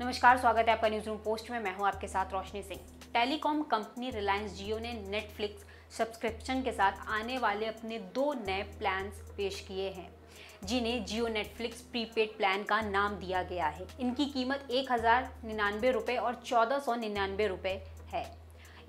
नमस्कार स्वागत है आपका न्यूज रूम पोस्ट में मैं हूं आपके साथ रोशनी सिंह टेलीकॉम कंपनी रिलायंस जियो ने नेटफ्लिक्स सब्सक्रिप्शन के साथ आने वाले अपने दो नए प्लान पेश किए हैं जिन्हें जियो नेटफ्लिक्स प्रीपेड प्लान का नाम दिया गया है इनकी कीमत एक हज़ार निन्यानवे रुपये और चौदह सौ निन्यानवे रुपये है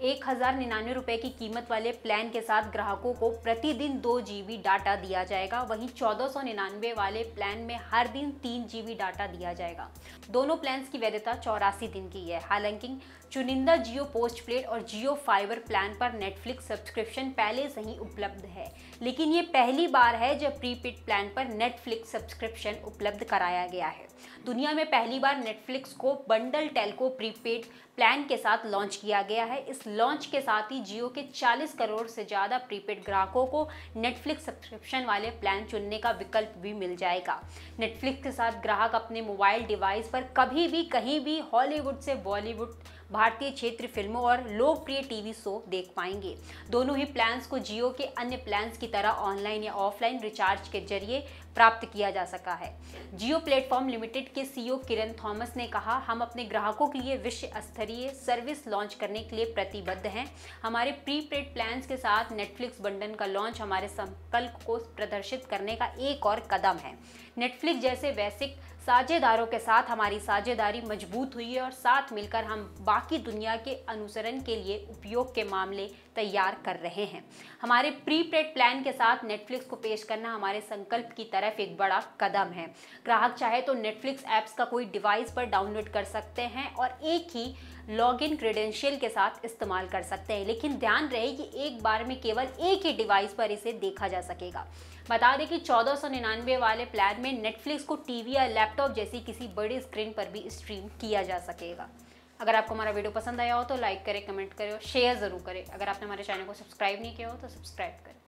एक हज़ार निन्यानवे रुपये की कीमत वाले प्लान के साथ ग्राहकों को प्रतिदिन दो जी डाटा दिया जाएगा वहीं चौदह सौ निन्यानवे वाले प्लान में हर दिन तीन जी डाटा दिया जाएगा दोनों प्लान की वैधता चौरासी दिन की है हालांकि चुनिंदा जियो पोस्ट प्लेट और जियो फाइबर प्लान पर नेटफ्लिक्स सब्सक्रिप्शन पहले से ही उपलब्ध है लेकिन ये पहली बार है जब प्रीपेड प्लान पर नेटफ्लिक्स सब्सक्रिप्शन उपलब्ध कराया गया है दुनिया में पहली बार नेटफ्लिक्स को बंडल टेलको प्रीपेड प्लान के साथ लॉन्च किया गया है इस लॉन्च के साथ ही जियो के 40 करोड़ से ज़्यादा प्रीपेड ग्राहकों को नेटफ्लिक्स सब्सक्रिप्शन वाले प्लान चुनने का विकल्प भी मिल जाएगा नेटफ्लिक्स के साथ ग्राहक अपने मोबाइल डिवाइस पर कभी भी कहीं भी हॉलीवुड से बॉलीवुड भारतीय क्षेत्र फिल्मों और लोकप्रिय टीवी शो देख पाएंगे दोनों ही प्लान्स को जियो के अन्य प्लान्स की तरह ऑनलाइन या ऑफलाइन रिचार्ज के जरिए प्राप्त किया जा सका है जियो प्लेटफॉर्म लिमिटेड के सीईओ e किरण थॉमस ने कहा हम अपने ग्राहकों के लिए विश्व स्तरीय सर्विस लॉन्च करने के लिए प्रति प्रतिबद्ध हैं हमारे प्री पेड के साथ नेटफ्लिक्स बंडन का लॉन्च हमारे संकल्प को प्रदर्शित करने का एक और कदम है नेटफ्लिक्स जैसे वैश्विक साझेदारों के साथ हमारी साझेदारी मजबूत हुई है और साथ मिलकर हम बाकी दुनिया के अनुसरण के लिए उपयोग के मामले तैयार कर रहे हैं हमारे प्री पेड प्लान के साथ नेटफ्लिक्स को पेश करना हमारे संकल्प की तरफ एक बड़ा कदम है ग्राहक चाहे तो नेटफ्लिक्स ऐप्स का कोई डिवाइस पर डाउनलोड कर सकते हैं और एक ही लॉग इन क्रीडेंशियल के साथ इस्तेमाल कर सकते हैं लेकिन ध्यान रहे कि एक बार में केवल एक ही डिवाइस पर इसे देखा जा सकेगा बता दें कि चौदह वाले प्लान में नेटफ्लिक्स को टीवी या लैपटॉप लैपटॉप जैसी किसी बड़ी स्क्रीन पर भी स्ट्रीम किया जा सकेगा अगर आपको हमारा वीडियो पसंद आया हो तो लाइक करें कमेंट करें और शेयर ज़रूर करें अगर आपने हमारे चैनल को सब्सक्राइब नहीं किया हो तो सब्सक्राइब करें